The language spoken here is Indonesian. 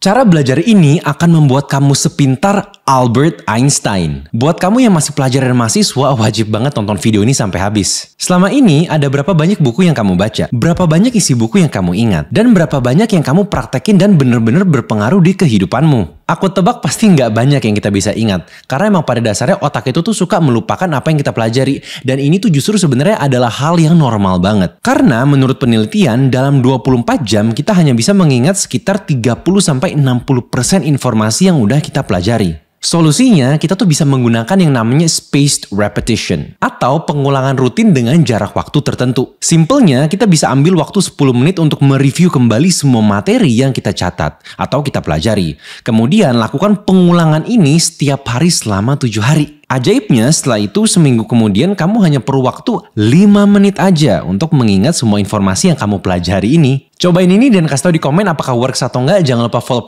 Cara belajar ini akan membuat kamu sepintar Albert Einstein. Buat kamu yang masih pelajar dan mahasiswa, wajib banget tonton video ini sampai habis. Selama ini, ada berapa banyak buku yang kamu baca? Berapa banyak isi buku yang kamu ingat? Dan berapa banyak yang kamu praktekin dan benar-benar berpengaruh di kehidupanmu? Aku tebak pasti nggak banyak yang kita bisa ingat. Karena emang pada dasarnya otak itu tuh suka melupakan apa yang kita pelajari. Dan ini tuh justru sebenarnya adalah hal yang normal banget. Karena menurut penelitian, dalam 24 jam kita hanya bisa mengingat sekitar 30-60% informasi yang udah kita pelajari. Solusinya, kita tuh bisa menggunakan yang namanya spaced repetition atau pengulangan rutin dengan jarak waktu tertentu. Simpelnya, kita bisa ambil waktu 10 menit untuk mereview kembali semua materi yang kita catat atau kita pelajari. Kemudian, lakukan pengulangan ini setiap hari selama tujuh hari. Ajaibnya, setelah itu seminggu kemudian kamu hanya perlu waktu 5 menit aja untuk mengingat semua informasi yang kamu pelajari ini. Cobain ini dan kasih tau di komen apakah works atau enggak. Jangan lupa follow